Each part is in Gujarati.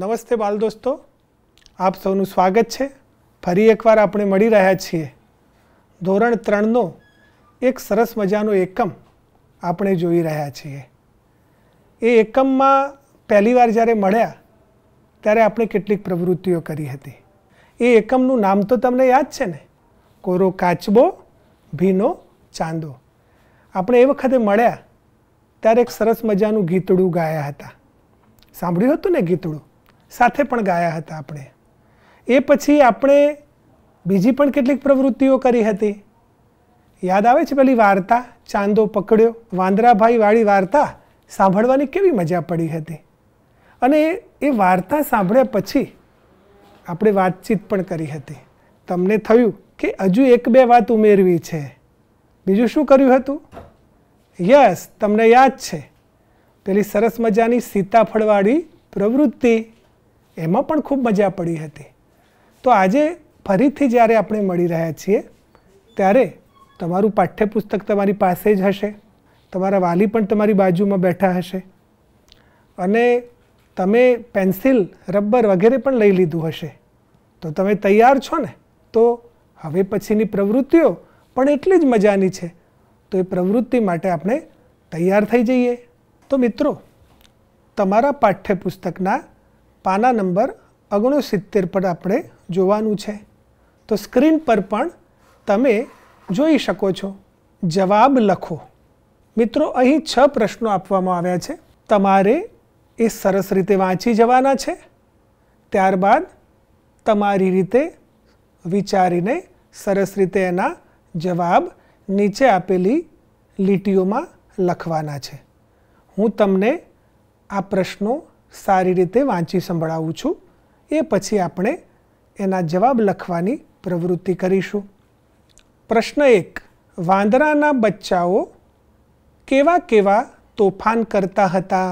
નમસ્તે બાલ દોસ્તો આપ સૌનું સ્વાગત છે ફરી એકવાર આપણે મળી રહ્યા છીએ ધોરણ ત્રણનો એક સરસ મજાનો એકમ આપણે જોઈ રહ્યા છીએ એ એકમમાં પહેલીવાર જ્યારે મળ્યા ત્યારે આપણે કેટલીક પ્રવૃત્તિઓ કરી હતી એ એકમનું નામ તો તમને યાદ છે ને કોરો કાચબો ભીનો ચાંદો આપણે એ વખતે મળ્યા ત્યારે એક સરસ મજાનું ગીતડું ગાયા હતા સાંભળ્યું હતું ને ગીતડું સાથે પણ ગાયા હતા આપણે એ પછી આપણે બીજી પણ કેટલીક પ્રવૃત્તિઓ કરી હતી યાદ આવે છે પેલી વાર્તા ચાંદો પકડ્યો વાંદરાભાઈવાળી વાર્તા સાંભળવાની કેવી મજા પડી હતી અને એ વાર્તા સાંભળ્યા પછી આપણે વાતચીત પણ કરી હતી તમને થયું કે હજુ એક બે વાત ઉમેરવી છે બીજું શું કર્યું હતું યસ તમને યાદ છે પેલી સરસ મજાની સીતાફળવાળી પ્રવૃત્તિ એમાં પણ ખૂબ મજા પડી હતી તો આજે ફરીથી જ્યારે આપણે મળી રહ્યા છીએ ત્યારે તમારું પાઠ્યપુસ્તક તમારી પાસે જ હશે તમારા વાલી પણ તમારી બાજુમાં બેઠા હશે અને તમે પેન્સિલ રબર વગેરે પણ લઈ લીધું હશે તો તમે તૈયાર છો ને તો હવે પછીની પ્રવૃત્તિઓ પણ એટલી જ મજાની છે તો એ પ્રવૃત્તિ માટે આપણે તૈયાર થઈ જઈએ તો મિત્રો તમારા પાઠ્યપુસ્તકના પાના નંબર ઓગણસિત્તેર પર આપણે જોવાનું છે તો સ્ક્રીન પર પણ તમે જોઈ શકો છો જવાબ લખો મિત્રો અહીં છ પ્રશ્નો આપવામાં આવ્યા છે તમારે એ સરસ રીતે વાંચી જવાના છે ત્યારબાદ તમારી રીતે વિચારીને સરસ રીતે એના જવાબ નીચે આપેલી લીટીઓમાં લખવાના છે હું તમને આ પ્રશ્નો સારી રીતે વાંચી સંભળાવું છું એ પછી આપણે એના જવાબ લખવાની પ્રવૃત્તિ કરીશું પ્રશ્ન એક વાંદરાના બચ્ચાઓ કેવા કેવા તોફાન કરતા હતા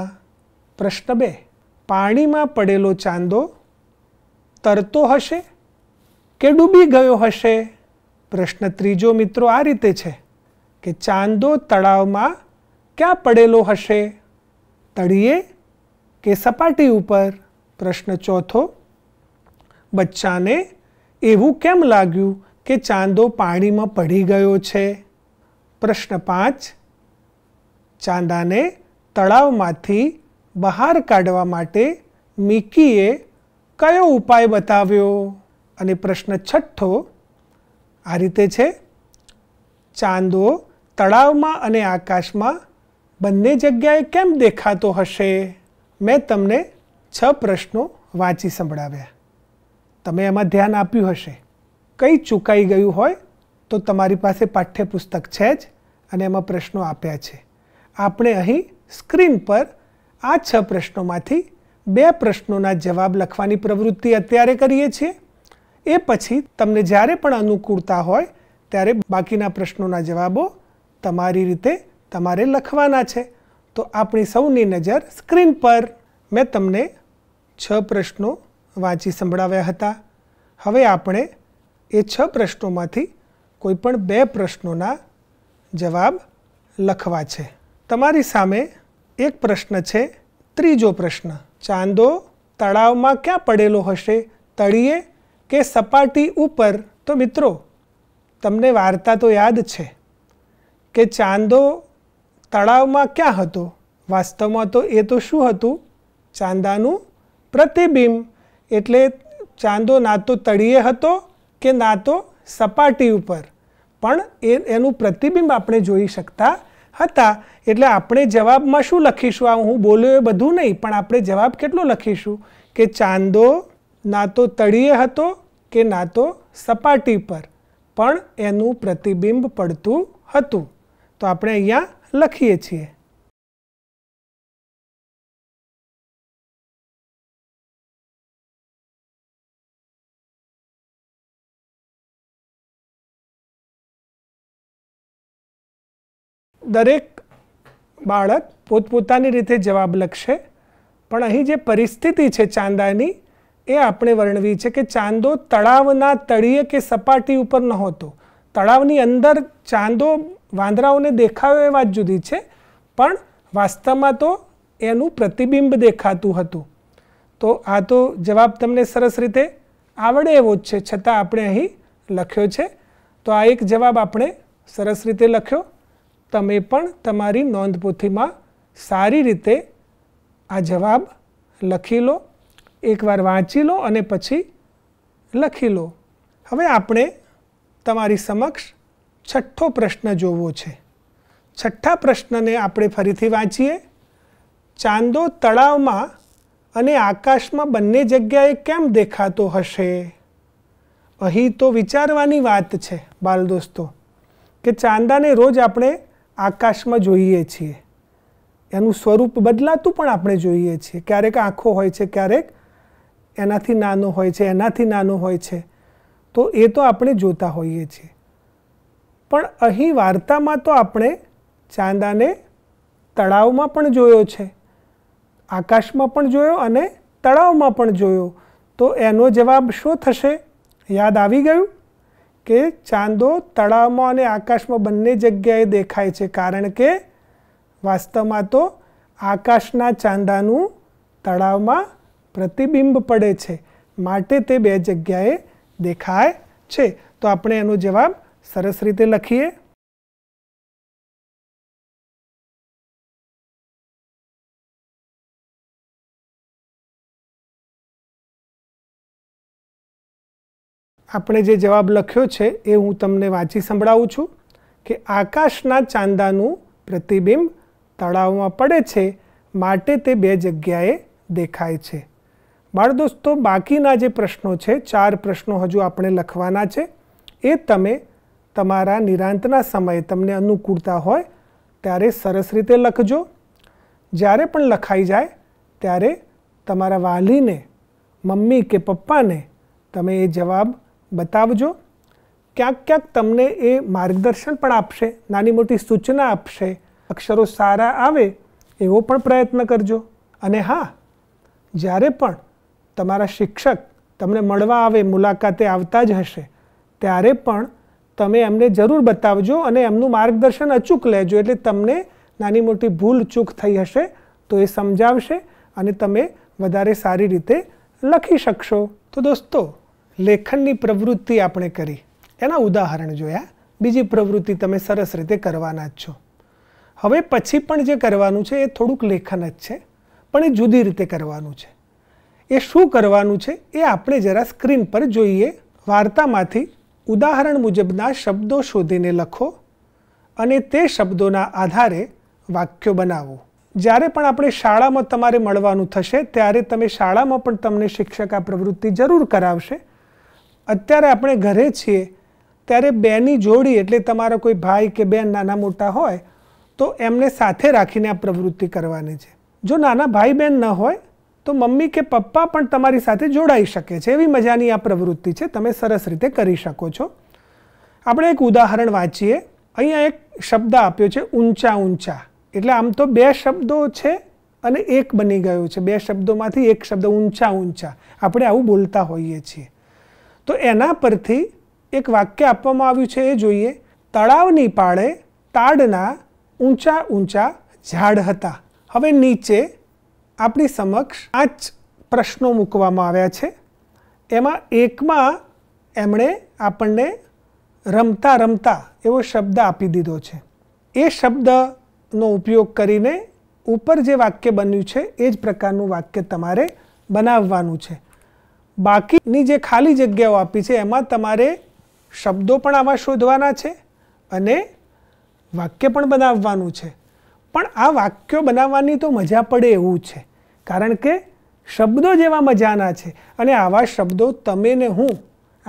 પ્રશ્ન બે પાણીમાં પડેલો ચાંદો તરતો હશે કે ડૂબી ગયો હશે પ્રશ્ન ત્રીજો મિત્રો આ રીતે છે કે ચાંદો તળાવમાં ક્યાં પડેલો હશે તળિયે કે સપાટી ઉપર પ્રશ્ન ચોથો બચ્ચાને એવું કેમ લાગ્યું કે ચાંદો પાણીમાં પડી ગયો છે પ્રશ્ન પાંચ ચાંદાને તળાવમાંથી બહાર કાઢવા માટે મિકીએ કયો ઉપાય બતાવ્યો અને પ્રશ્ન છઠ્ઠો આ રીતે છે ચાંદો તળાવમાં અને આકાશમાં બંને જગ્યાએ કેમ દેખાતો હશે મેં તમને છ પ્રશ્નો વાંચી સંભળાવ્યા તમે એમાં ધ્યાન આપ્યું હશે કંઈ ચૂકાઈ ગયું હોય તો તમારી પાસે પાઠ્યપુસ્તક છે જ અને એમાં પ્રશ્નો આપ્યા છે આપણે અહીં સ્ક્રીન પર આ છ પ્રશ્નોમાંથી બે પ્રશ્નોના જવાબ લખવાની પ્રવૃત્તિ અત્યારે કરીએ છીએ એ પછી તમને જ્યારે પણ અનુકૂળતા હોય ત્યારે બાકીના પ્રશ્નોના જવાબો તમારી રીતે તમારે લખવાના છે તો આપણી સૌની નજર સ્ક્રીન પર મેં તમને છ પ્રશ્નો વાંચી સંભળાવ્યા હતા હવે આપણે એ છ પ્રશ્નોમાંથી કોઈપણ બે પ્રશ્નોના જવાબ લખવા છે તમારી સામે એક પ્રશ્ન છે ત્રીજો પ્રશ્ન ચાંદો તળાવમાં ક્યાં પડેલો હશે તળીએ કે સપાટી ઉપર તો મિત્રો તમને વાર્તા તો યાદ છે કે ચાંદો તળાવમાં ક્યાં હતો વાસ્તવમાં તો એ તો શું હતું ચાંદાનું પ્રતિબિંબ એટલે ચાંદો ના તો તળિયે હતો કે ના તો સપાટી ઉપર પણ એ એનું પ્રતિબિંબ આપણે જોઈ શકતા હતા એટલે આપણે જવાબમાં શું લખીશું આ હું બોલ્યો એ બધું નહીં પણ આપણે જવાબ કેટલો લખીશું કે ચાંદો ના તો તળિયે હતો કે ના તો સપાટી પર પણ એનું પ્રતિબિંબ પડતું હતું તો આપણે અહીંયા લખીએ છીએ દરેક બાળક પોતપોતાની રીતે જવાબ લખશે પણ અહીં જે પરિસ્થિતિ છે ચાંદાની એ આપણે વર્ણવી છે કે ચાંદો તળાવના તળિયે કે સપાટી ઉપર નહોતો તળાવની અંદર ચાંદો વાંદરાઓને દેખાયો એ વાત જુદી છે પણ વાસ્તવમાં તો એનું પ્રતિબિંબ દેખાતું હતું તો આ તો જવાબ તમને સરસ રીતે આવડે એવો જ છે છતાં આપણે અહીં લખ્યો છે તો આ એક જવાબ આપણે સરસ રીતે લખ્યો તમે પણ તમારી નોંધપોથીમાં સારી રીતે આ જવાબ લખી લો એકવાર વાંચી લો અને પછી લખી લો હવે આપણે તમારી સમક્ષ છઠ્ઠો પ્રશ્ન જોવો છે છઠ્ઠા પ્રશ્નને આપણે ફરીથી વાંચીએ ચાંદો તળાવમાં અને આકાશમાં બંને જગ્યાએ કેમ દેખાતો હશે અહીં તો વિચારવાની વાત છે બાલ દોસ્તો કે ચાંદાને રોજ આપણે આકાશમાં જોઈએ છીએ એનું સ્વરૂપ બદલાતું પણ આપણે જોઈએ છીએ ક્યારેક આંખો હોય છે ક્યારેક એનાથી નાનો હોય છે એનાથી નાનો હોય છે તો એ તો આપણે જોતા હોઈએ છીએ પણ અહીં વાર્તામાં તો આપણે ચાંદાને તળાવમાં પણ જોયો છે આકાશમાં પણ જોયો અને તળાવમાં પણ જોયો તો એનો જવાબ શું થશે યાદ આવી ગયું કે ચાંદો તળાવમાં અને આકાશમાં બંને જગ્યાએ દેખાય છે કારણ કે વાસ્તવમાં તો આકાશના ચાંદાનું તળાવમાં પ્રતિબિંબ પડે છે માટે તે બે જગ્યાએ દેખાય છે તો આપણે એનો જવાબ સરસ રીતે લખીએ આપણે જે જવાબ લખ્યો છે એ હું તમને વાંચી સંભળાવું છું કે આકાશના ચાંદાનું પ્રતિબિંબ તળાવમાં પડે છે માટે તે બે જગ્યાએ દેખાય છે બાળ દોસ્તો બાકીના જે પ્રશ્નો છે ચાર પ્રશ્નો હજુ આપણે લખવાના છે એ તમે તમારા નિરાંતના સમયે તમને અનુકૂળતા હોય ત્યારે સરસ રીતે લખજો જ્યારે પણ લખાઈ જાય ત્યારે તમારા વાલીને મમ્મી કે પપ્પાને તમે એ જવાબ બતાવજો ક્યાંક ક્યાંક તમને એ માર્ગદર્શન પણ આપશે નાની મોટી સૂચના આપશે અક્ષરો સારા આવે એવો પણ પ્રયત્ન કરજો અને હા જ્યારે પણ તમારા શિક્ષક તમને મળવા આવે મુલાકાતે આવતા જ હશે ત્યારે પણ તમે એમને જરૂર બતાવજો અને એમનું માર્ગદર્શન અચૂક લેજો એટલે તમને નાની મોટી ભૂલ ચૂક થઈ હશે તો એ સમજાવશે અને તમે વધારે સારી રીતે લખી શકશો તો દોસ્તો લેખનની પ્રવૃત્તિ આપણે કરી એના ઉદાહરણ જોયા બીજી પ્રવૃત્તિ તમે સરસ રીતે કરવાના જ છો હવે પછી પણ જે કરવાનું છે એ થોડુંક લેખન જ છે પણ એ જુદી રીતે કરવાનું છે એ શું કરવાનું છે એ આપણે જરા સ્ક્રીન પર જોઈએ વાર્તામાંથી ઉદાહરણ મુજબના શબ્દો શોધીને લખો અને તે શબ્દોના આધારે વાક્યો બનાવો જ્યારે પણ આપણે શાળામાં તમારે મળવાનું થશે ત્યારે તમે શાળામાં પણ તમને શિક્ષક આ પ્રવૃત્તિ જરૂર કરાવશે અત્યારે આપણે ઘરે છીએ ત્યારે બેની જોડી એટલે તમારા કોઈ ભાઈ કે બેન નાના મોટા હોય તો એમને સાથે રાખીને આ પ્રવૃત્તિ કરવાની છે જો નાના ભાઈ બહેન ન હોય તો મમ્મી કે પપ્પા પણ તમારી સાથે જોડાઈ શકે છે એવી મજાની આ પ્રવૃત્તિ છે તમે સરસ રીતે કરી શકો છો આપણે એક ઉદાહરણ વાંચીએ અહીંયા એક શબ્દ આપ્યો છે ઊંચા ઊંચા એટલે આમ તો બે શબ્દો છે અને એક બની ગયો છે બે શબ્દોમાંથી એક શબ્દ ઊંચા ઊંચા આપણે આવું બોલતા હોઈએ છીએ તો એના પરથી એક વાક્ય આપવામાં આવ્યું છે એ જોઈએ તળાવની પાળે તાડના ઊંચા ઊંચા ઝાડ હતા હવે નીચે આપણી સમક્ષ પાંચ પ્રશ્નો મૂકવામાં આવ્યા છે એમાં એકમાં એમણે આપણને રમતા રમતા એવો શબ્દ આપી દીધો છે એ શબ્દનો ઉપયોગ કરીને ઉપર જે વાક્ય બન્યું છે એ જ પ્રકારનું વાક્ય તમારે બનાવવાનું છે બાકીની જે ખાલી જગ્યાઓ આપી છે એમાં તમારે શબ્દો પણ આવા શોધવાના છે અને વાક્ય પણ બનાવવાનું છે પણ આ વાક્યો બનાવવાની તો મજા પડે એવું છે કારણ કે શબ્દો જેવા મજાના છે અને આવા શબ્દો તમે ને હું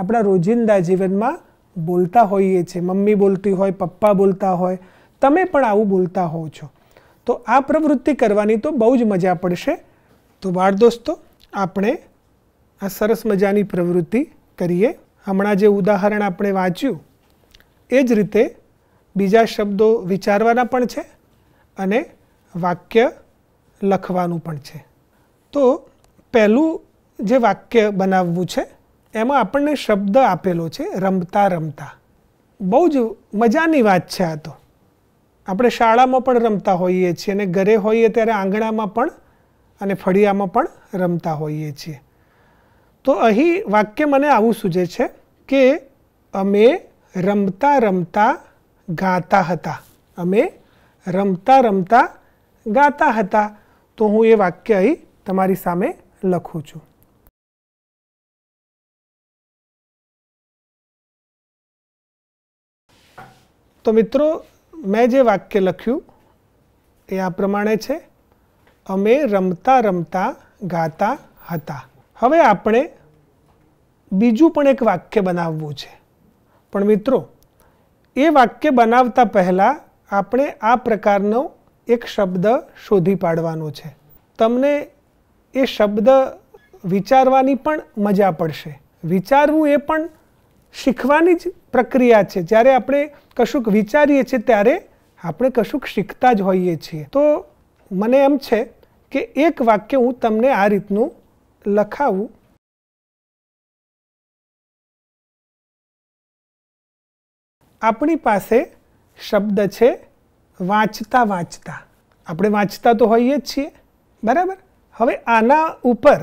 આપણા રોજિંદા જીવનમાં બોલતા હોઈએ છીએ મમ્મી બોલતી હોય પપ્પા બોલતા હોય તમે પણ આવું બોલતા હોવ છો તો આ પ્રવૃત્તિ કરવાની તો બહુ જ મજા પડશે તો બાળ દોસ્તો આપણે આ સરસ મજાની પ્રવૃત્તિ કરીએ હમણાં જે ઉદાહરણ આપણે વાંચ્યું એ જ રીતે બીજા શબ્દો વિચારવાના પણ છે અને વાક્ય લખવાનું પણ છે તો પહેલું જે વાક્ય બનાવવું છે એમાં આપણને શબ્દ આપેલો છે રમતા રમતા બહુ જ મજાની વાત છે આ તો આપણે શાળામાં પણ રમતા હોઈએ છીએ અને ઘરે હોઈએ ત્યારે આંગણામાં પણ અને ફળિયામાં પણ રમતા હોઈએ છીએ તો અહીં વાક્ય મને આવું સૂજે છે કે અમે રમતા રમતા ગાતા હતા અમે રમતા રમતા ગાતા હતા તો હું એ વાક્ય અહીં તમારી સામે લખું છું તો મિત્રો મેં જે વાક્ય લખ્યું એ આ પ્રમાણે છે અમે રમતા રમતા ગાતા હતા હવે આપણે બીજું પણ એક વાક્ય બનાવવું છે પણ મિત્રો એ વાક્ય બનાવતા પહેલાં આપણે આ પ્રકારનો એક શબ્દ શોધી પાડવાનો છે તમને એ શબ્દ વિચારવાની પણ મજા પડશે વિચારવું એ પણ શીખવાની જ પ્રક્રિયા છે જ્યારે આપણે કશુંક વિચારીએ છીએ ત્યારે આપણે કશુંક શીખતા જ હોઈએ છીએ તો મને એમ છે કે એક વાક્ય હું તમને આ રીતનું લખાવું આપણી પાસે શબ્દ છે વાંચતા વાંચતા આપણે વાંચતા તો હોઈએ જ છીએ બરાબર હવે આના ઉપર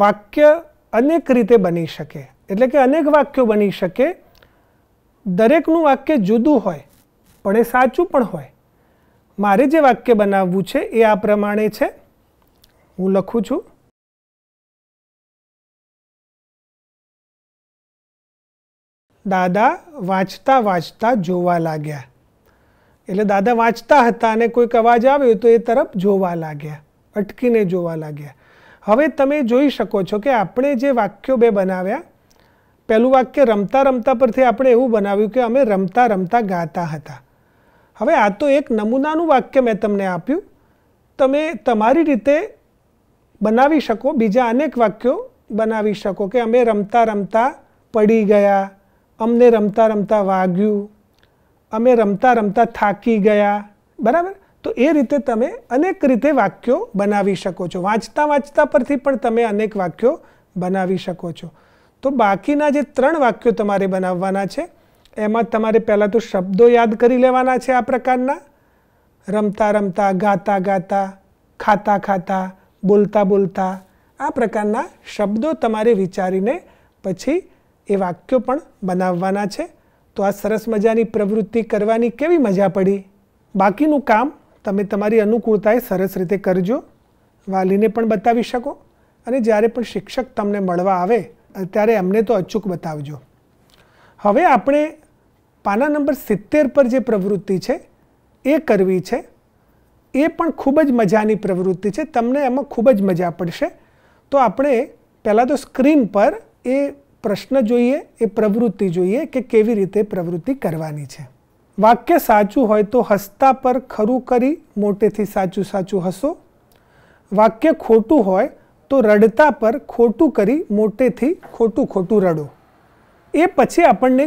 વાક્ય અનેક રીતે બની શકે એટલે કે અનેક વાક્યો બની શકે દરેકનું વાક્ય જુદું હોય પણ એ સાચું પણ હોય મારે જે વાક્ય બનાવવું છે એ આ પ્રમાણે છે હું લખું છું દાદા વાંચતા વાંચતા જોવા લાગ્યા એટલે દાદા વાંચતા હતા અને કોઈક અવાજ આવ્યો તો એ તરફ જોવા લાગ્યા અટકીને જોવા લાગ્યા હવે તમે જોઈ શકો છો કે આપણે જે વાક્યો બે બનાવ્યા પહેલું વાક્ય રમતા રમતા પરથી આપણે એવું બનાવ્યું કે અમે રમતા રમતા ગાતા હતા હવે આ તો એક નમૂનાનું વાક્ય મેં તમને આપ્યું તમે તમારી રીતે બનાવી શકો બીજા અનેક વાક્યો બનાવી શકો કે અમે રમતા રમતા પડી ગયા અમને રમતા રમતા વાગ્યું અમે રમતા રમતા થાકી ગયા બરાબર તો એ રીતે તમે અનેક રીતે વાક્યો બનાવી શકો છો વાંચતા વાંચતા પરથી પણ તમે અનેક વાક્યો બનાવી શકો છો તો બાકીના જે ત્રણ વાક્યો તમારે બનાવવાના છે એમાં તમારે પહેલાં તો શબ્દો યાદ કરી લેવાના છે આ પ્રકારના રમતા રમતા ગાતા ગાતા ખાતા ખાતા બોલતા બોલતા આ પ્રકારના શબ્દો તમારે વિચારીને પછી એ વાક્યો પણ બનાવવાના છે તો આ સરસ મજાની પ્રવૃત્તિ કરવાની કેવી મજા પડી બાકીનું કામ તમે તમારી અનુકૂળતાએ સરસ રીતે કરજો વાલીને પણ બતાવી શકો અને જ્યારે પણ શિક્ષક તમને મળવા આવે ત્યારે એમને તો અચૂક બતાવજો હવે આપણે પાના નંબર સિત્તેર પર જે પ્રવૃત્તિ છે એ કરવી છે એ પણ ખૂબ જ મજાની પ્રવૃત્તિ છે તમને એમાં ખૂબ જ મજા પડશે તો આપણે પહેલાં તો સ્ક્રીન પર એ પ્રશ્ન જોઈએ એ પ્રવૃત્તિ જોઈએ કે કેવી રીતે પ્રવૃત્તિ કરવાની છે વાક્ય સાચું હોય તો હસતા પર ખરું કરી મોટેથી સાચું સાચું હસો વાક્ય ખોટું હોય તો રડતા પર ખોટું કરી મોટેથી ખોટું ખોટું રડો એ પછી આપણને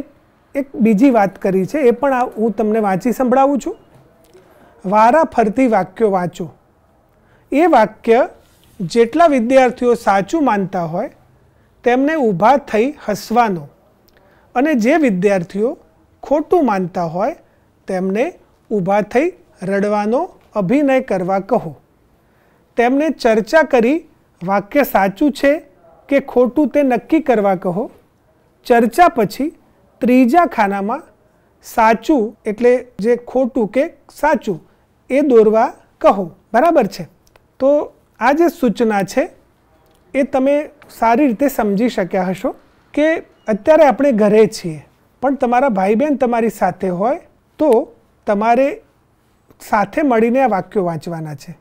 એક બીજી વાત કરી છે એ પણ હું તમને વાંચી સંભળાવું છું વારા ફરતી વાક્યો વાંચો એ વાક્ય જેટલા વિદ્યાર્થીઓ સાચું માનતા હોય તેમને ઊભા થઈ હસવાનો અને જે વિદ્યાર્થીઓ ખોટું માનતા હોય તેમને ઊભા થઈ રડવાનો અભિનય કરવા કહો તેમને ચર્ચા કરી વાક્ય સાચું છે કે ખોટું તે નક્કી કરવા કહો ચર્ચા પછી ત્રીજા ખાનામાં સાચું એટલે જે ખોટું કે સાચું એ દોરવા કહો બરાબર છે તો આ જે સૂચના છે એ તમે સારી રીતે સમજી શક્યા હશો કે અત્યારે આપણે ઘરે છીએ પણ તમારા ભાઈ બહેન તમારી સાથે હોય તો તમારે સાથે મળીને આ વાક્યો વાંચવાના છે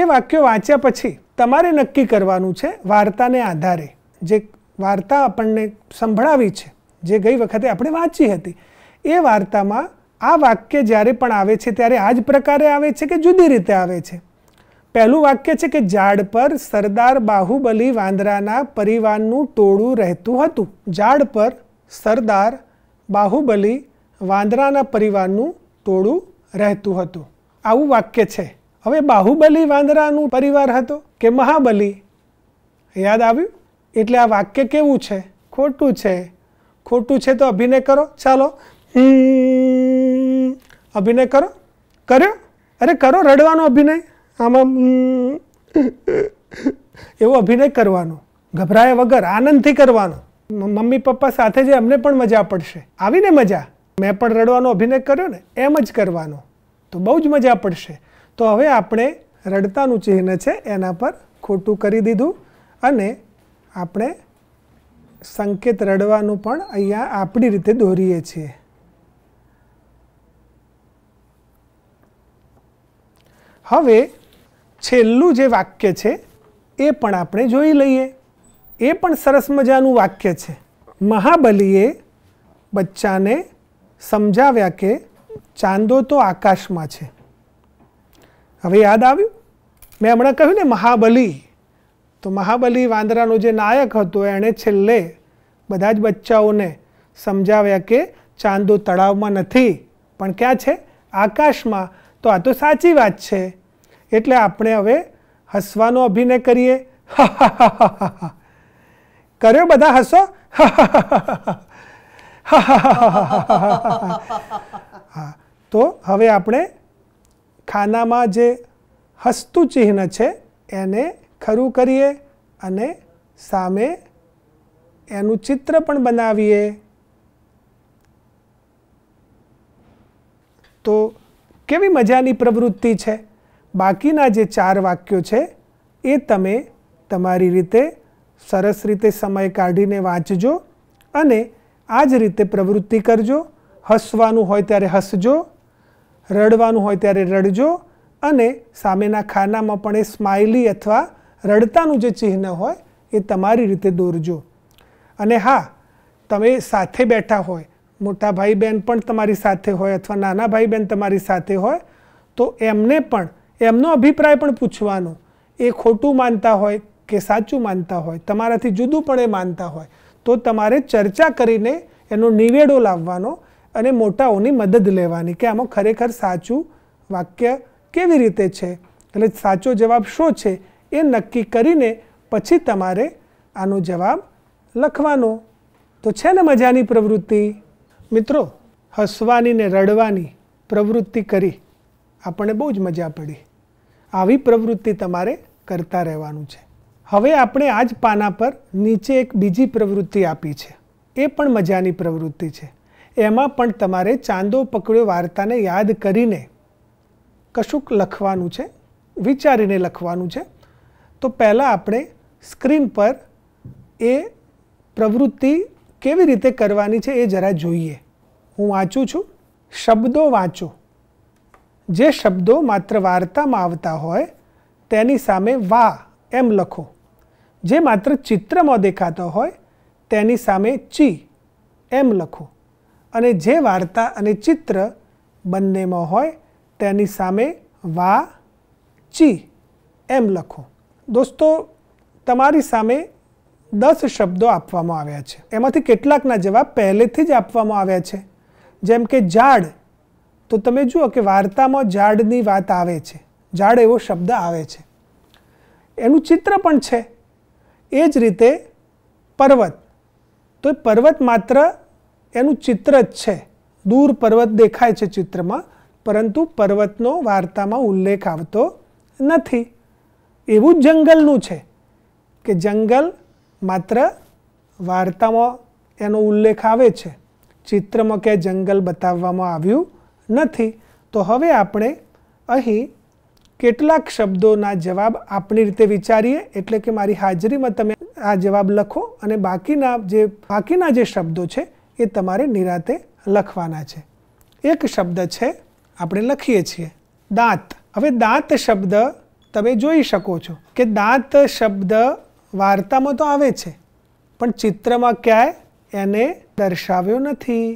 એ વાક્યો વાંચ્યા પછી તમારે નક્કી કરવાનું છે વાર્તાને આધારે જે વાર્તા આપણને સંભળાવી છે જે ગઈ વખતે આપણે વાંચી હતી એ વાર્તામાં આ વાક્ય જ્યારે પણ આવે છે ત્યારે આ જ પ્રકારે આવે છે કે જુદી રીતે આવે છે પહેલું વાક્ય છે કે ઝાડ પર સરદાર બાહુબલી વાંદરાના પરિવારનું ટોળું રહેતું હતું ઝાડ પર સરદાર બાહુબલી વાંદરાના પરિવારનું ટોળું રહેતું હતું આવું વાક્ય છે હવે બાહુબલી વાંદરાનું પરિવાર હતો કે મહાબલી યાદ આવ્યું એટલે આ વાક્ય કેવું છે ખોટું છે ખોટું છે તો અભિનય કરો ચાલો અભિનય કરો કર્યો અરે કરો રડવાનો અભિનય આમાં એવો અભિનય કરવાનો ગભરાયા વગર આનંદથી કરવાનો મમ્મી પપ્પા સાથે જે અમને પણ મજા પડશે આવીને મજા મેં પણ રડવાનો અભિનય કર્યો ને એમ જ કરવાનો તો બહુ જ મજા પડશે તો હવે આપણે રડતાનું ચિહ્ન છે એના પર ખોટું કરી દીધું અને આપણે સંકેત રડવાનું પણ અહીંયા આપણી રીતે દોરીએ છીએ હવે છેલ્લું જે વાક્ય છે એ પણ આપણે જોઈ લઈએ એ પણ સરસ મજાનું વાક્ય છે મહાબલીએ બચ્ચાને સમજાવ્યા કે ચાંદો તો આકાશમાં છે હવે યાદ આવ્યું મેં હમણાં કહ્યું ને મહાબલી તો મહાબલી વાંદરાનો જે નાયક હતો એણે છેલ્લે બધા જ બચ્ચાઓને સમજાવ્યા કે ચાંદો તળાવમાં નથી પણ ક્યાં છે આકાશમાં તો આ તો સાચી વાત છે એટલે આપણે હવે હસવાનો અભિનય કરીએ કર્યો બધા હસો હા તો હવે આપણે ખાનામાં જે હસતું ચિહ્ન છે એને ખરું કરીએ અને સામે એનું ચિત્ર પણ બનાવીએ તો કેવી મજાની પ્રવૃત્તિ છે બાકીના જે ચાર વાક્યો છે એ તમે તમારી રીતે સરસ રીતે સમય કાઢીને વાંચજો અને આ જ રીતે પ્રવૃત્તિ કરજો હસવાનું હોય ત્યારે હસજો રડવાનું હોય ત્યારે રડજો અને સામેના ખાનામાં પણ એ સ્માઇલી અથવા રડતાનું જે ચિહ્ન હોય એ તમારી રીતે દોરજો અને હા તમે સાથે બેઠા હોય મોટા ભાઈ બહેન પણ તમારી સાથે હોય અથવા નાના ભાઈ બહેન તમારી સાથે હોય તો એમને પણ એમનો અભિપ્રાય પણ પૂછવાનો એ ખોટું માનતા હોય કે સાચું માનતા હોય તમારાથી જુદું પણ એ માનતા હોય તો તમારે ચર્ચા કરીને એનો નિવેડો લાવવાનો અને મોટાઓની મદદ લેવાની કે આમાં ખરેખર સાચું વાક્ય કેવી રીતે છે એટલે સાચો જવાબ શું છે એ નક્કી કરીને પછી તમારે આનો જવાબ લખવાનો તો છે ને મજાની પ્રવૃત્તિ મિત્રો હસવાની ને રડવાની પ્રવૃત્તિ કરી આપણને બહુ જ મજા પડી આવી પ્રવૃત્તિ તમારે કરતા રહેવાનું છે હવે આપણે આ જ પાના પર નીચે એક બીજી પ્રવૃત્તિ આપી છે એ પણ મજાની પ્રવૃત્તિ છે એમાં પણ તમારે ચાંદો પકડ્યો વાર્તાને યાદ કરીને કશુંક લખવાનું છે વિચારીને લખવાનું છે તો પહેલાં આપણે સ્ક્રીન પર એ પ્રવૃત્તિ કેવી રીતે કરવાની છે એ જરા જોઈએ હું વાંચું છું શબ્દો વાંચો જે શબ્દો માત્ર વાર્તામાં આવતા હોય તેની સામે વા એમ લખો જે માત્ર ચિત્રમાં દેખાતો હોય તેની સામે ચી એમ લખો અને જે વાર્તા અને ચિત્ર બંનેમાં હોય તેની સામે વા ચી એમ લખો દોસ્તો તમારી સામે દસ શબ્દો આપવામાં આવ્યા છે એમાંથી કેટલાકના જવાબ પહેલેથી જ આપવામાં આવ્યા છે જેમ કે ઝાડ તો તમે જુઓ કે વાર્તામાં ઝાડની વાત આવે છે ઝાડ એવો શબ્દ આવે છે એનું ચિત્ર પણ છે એ જ રીતે પર્વત તો પર્વત માત્ર એનું ચિત્ર જ છે દૂર પર્વત દેખાય છે ચિત્રમાં પરંતુ પર્વતનો વાર્તામાં ઉલ્લેખ આવતો નથી એવું જ જંગલનું છે કે જંગલ માત્ર વાર્તામાં એનો ઉલ્લેખ આવે છે ચિત્રમાં ક્યાંય જંગલ બતાવવામાં આવ્યું નથી તો હવે આપણે અહીં કેટલાક શબ્દોના જવાબ આપણી રીતે વિચારીએ એટલે કે મારી હાજરીમાં તમે આ જવાબ લખો અને બાકીના જે બાકીના જે શબ્દો છે એ તમારે નિરાતે લખવાના છે એક શબ્દ છે આપણે લખીએ છીએ દાંત હવે દાંત શબ્દ તમે જોઈ શકો છો કે દાંત શબ્દ વાર્તામાં તો આવે છે પણ ચિત્રમાં ક્યાંય એને દર્શાવ્યો નથી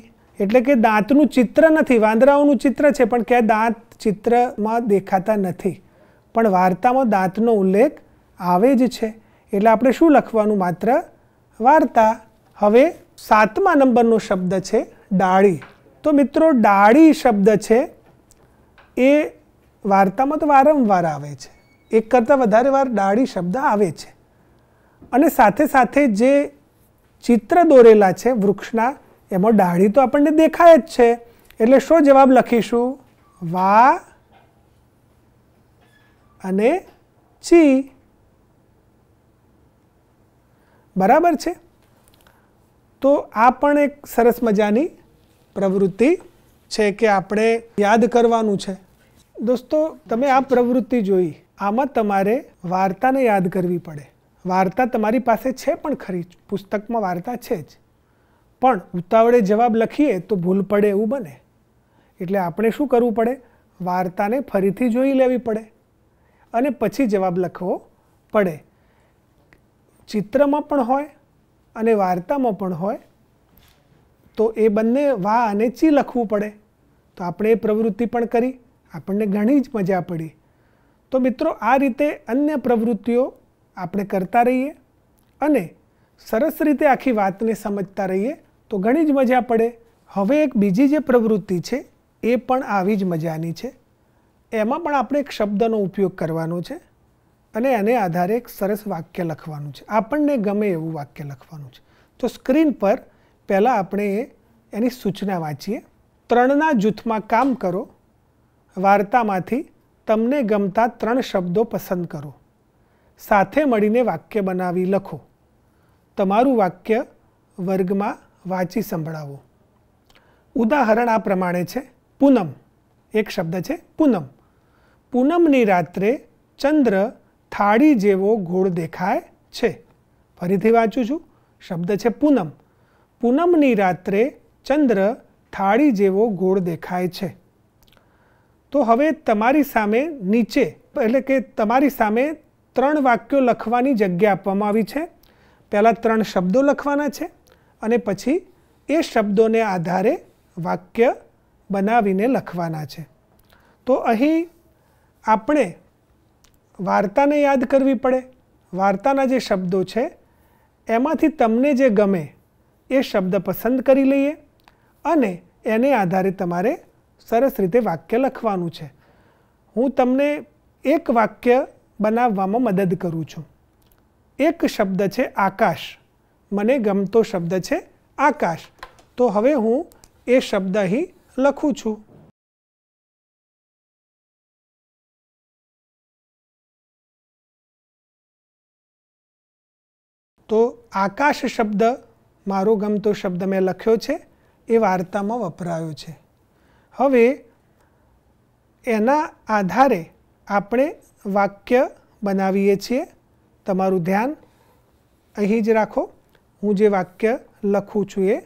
એટલે કે દાંતનું ચિત્ર નથી વાંદરાઓનું ચિત્ર છે પણ કે દાંત ચિત્રમાં દેખાતા નથી પણ વાર્તામાં દાંતનો ઉલ્લેખ આવે જ છે એટલે આપણે શું લખવાનું માત્ર વાર્તા હવે સાતમા નંબરનો શબ્દ છે ડાળી તો મિત્રો ડાળી શબ્દ છે એ વાર્તામાં તો વારંવાર આવે છે એક કરતાં વધારે વાર ડાળી શબ્દ આવે છે અને સાથે સાથે જે ચિત્ર દોરેલા છે વૃક્ષના એમાં દાઢી તો આપણને દેખાય જ છે એટલે શું જવાબ લખીશું વા અને ચી બરાબર છે તો આ પણ એક સરસ મજાની પ્રવૃત્તિ છે કે આપણે યાદ કરવાનું છે દોસ્તો તમે આ પ્રવૃત્તિ જોઈ આમાં તમારે વાર્તાને યાદ કરવી પડે વાર્તા તમારી પાસે છે પણ ખરી પુસ્તકમાં વાર્તા છે જ પણ ઉતાવળે જવાબ લખીએ તો ભૂલ પડે એવું બને એટલે આપણે શું કરવું પડે વાર્તાને ફરીથી જોઈ લેવી પડે અને પછી જવાબ લખવો પડે ચિત્રમાં પણ હોય અને વાર્તામાં પણ હોય તો એ બંને વા અને ચી લખવું પડે તો આપણે એ પ્રવૃત્તિ પણ કરી આપણને ઘણી જ મજા પડી તો મિત્રો આ રીતે અન્ય પ્રવૃત્તિઓ આપણે કરતા રહીએ અને સરસ રીતે આખી વાતને સમજતા રહીએ તો ઘણી જ મજા પડે હવે એક બીજી જે પ્રવૃત્તિ છે એ પણ આવી જ મજાની છે એમાં પણ આપણે એક શબ્દનો ઉપયોગ કરવાનો છે અને એને આધારે એક સરસ વાક્ય લખવાનું છે આપણને ગમે એવું વાક્ય લખવાનું છે તો સ્ક્રીન પર પહેલાં આપણે એની સૂચના વાંચીએ ત્રણના જૂથમાં કામ કરો વાર્તામાંથી તમને ગમતા ત્રણ શબ્દો પસંદ કરો સાથે મળીને વાક્ય બનાવી લખો તમારું વાક્ય વર્ગમાં વાંચી સંભળાવો ઉદાહરણ આ પ્રમાણે છે પૂનમ એક શબ્દ છે પૂનમ પૂનમની રાત્રે ચંદ્ર થાળી જેવો ગોળ દેખાય છે ફરીથી વાંચું છું શબ્દ છે પૂનમ પૂનમની રાત્રે ચંદ્ર થાળી જેવો ગોળ દેખાય છે તો હવે તમારી સામે નીચે એટલે કે તમારી સામે ત્રણ વાક્યો લખવાની જગ્યા આપવામાં આવી છે પહેલાં ત્રણ શબ્દો લખવાના છે અને પછી એ શબ્દોને આધારે વાક્ય બનાવીને લખવાના છે તો અહીં આપણે વાર્તાને યાદ કરવી પડે વાર્તાના જે શબ્દો છે એમાંથી તમને જે ગમે એ શબ્દ પસંદ કરી લઈએ અને એને આધારે તમારે સરસ રીતે વાક્ય લખવાનું છે હું તમને એક વાક્ય બનાવવામાં મદદ કરું છું એક શબ્દ છે આકાશ મને ગમતો શબ્દ છે આકાશ તો હવે હું એ શબ્દ અહીં લખું છું તો આકાશ શબ્દ મારો ગમતો શબ્દ મેં લખ્યો છે એ વાર્તામાં વપરાયો છે હવે એના આધારે આપણે વાક્ય બનાવીએ છીએ તમારું ધ્યાન અહીં જ રાખો હું જે વાક્ય લખું છું એ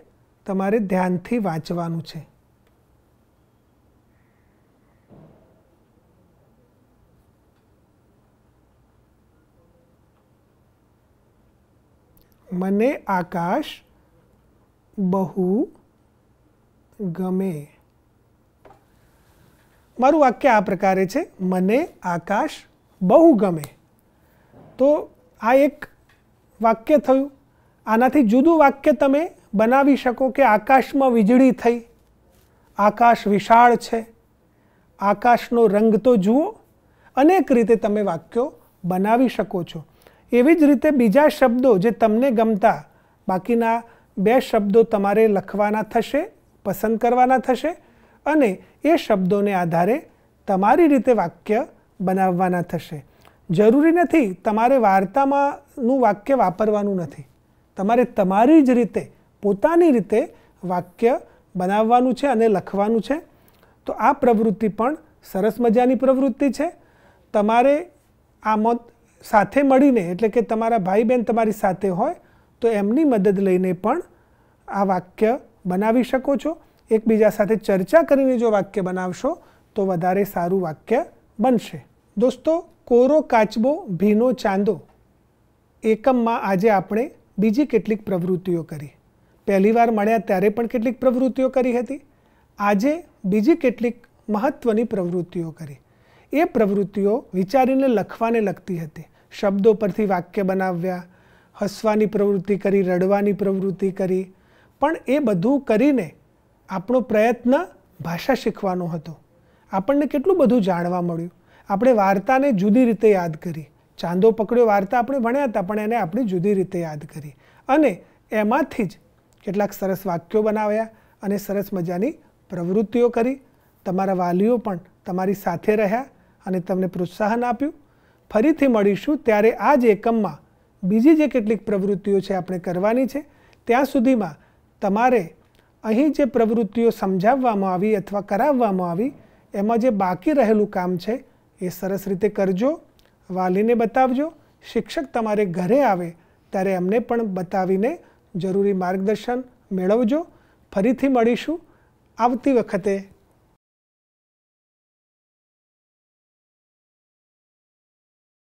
તમારે ધ્યાનથી વાંચવાનું છે મને આકાશ બહુ ગમે મારું વાક્ય આ પ્રકારે છે મને આકાશ બહુ ગમે તો આ એક વાક્ય થયું આનાથી જુદું વાક્ય તમે બનાવી શકો કે આકાશમાં વીજળી થઈ આકાશ વિશાળ છે આકાશનો રંગ તો જુઓ અનેક રીતે તમે વાક્યો બનાવી શકો છો એવી જ રીતે બીજા શબ્દો જે તમને ગમતા બાકીના બે શબ્દો તમારે લખવાના થશે પસંદ કરવાના થશે અને એ શબ્દોને આધારે તમારી રીતે વાક્ય બનાવવાના થશે જરૂરી નથી તમારે વાર્તામાંનું વાક્ય વાપરવાનું નથી તમારે તમારી જ રીતે પોતાની રીતે વાક્ય બનાવવાનું છે અને લખવાનું છે તો આ પ્રવૃત્તિ પણ સરસ મજાની પ્રવૃત્તિ છે તમારે આમાં સાથે મળીને એટલે કે તમારા ભાઈ બહેન તમારી સાથે હોય તો એમની મદદ લઈને પણ આ વાક્ય બનાવી શકો છો એકબીજા સાથે ચર્ચા કરીને જો વાક્ય બનાવશો તો વધારે સારું વાક્ય બનશે દોસ્તો કોરો કાચબો ભીનો ચાંદો એકમમાં આજે આપણે બીજી કેટલીક પ્રવૃત્તિઓ કરી પહેલીવાર મળ્યા ત્યારે પણ કેટલીક પ્રવૃત્તિઓ કરી હતી આજે બીજી કેટલીક મહત્ત્વની પ્રવૃત્તિઓ કરી એ પ્રવૃત્તિઓ વિચારીને લખવાને લગતી હતી શબ્દો પરથી વાક્ય બનાવ્યા હસવાની પ્રવૃત્તિ કરી રડવાની પ્રવૃત્તિ કરી પણ એ બધું કરીને આપણો પ્રયત્ન ભાષા શીખવાનો હતો આપણને કેટલું બધું જાણવા મળ્યું આપણે વાર્તાને જુદી રીતે યાદ કરી ચાંદો પકડ્યો વાર્તા આપણે ભણ્યા હતા પણ એને આપણી જુદી રીતે યાદ કરી અને એમાંથી જ કેટલાક સરસ વાક્યો બનાવ્યા અને સરસ મજાની પ્રવૃત્તિઓ કરી તમારા વાલીઓ પણ તમારી સાથે રહ્યા અને તમને પ્રોત્સાહન આપ્યું ફરીથી મળીશું ત્યારે આ જ એકમમાં બીજી જે કેટલીક પ્રવૃત્તિઓ છે આપણે કરવાની છે ત્યાં સુધીમાં તમારે અહીં જે પ્રવૃત્તિઓ સમજાવવામાં આવી અથવા કરાવવામાં આવી એમાં જે બાકી રહેલું કામ છે એ સરસ રીતે કરજો વાલીને બતાવજો શિક્ષક તમારે ઘરે આવે ત્યારે એમને પણ બતાવીને જરૂરી માર્ગદર્શન મેળવજો ફરીથી મળીશું આવતી વખતે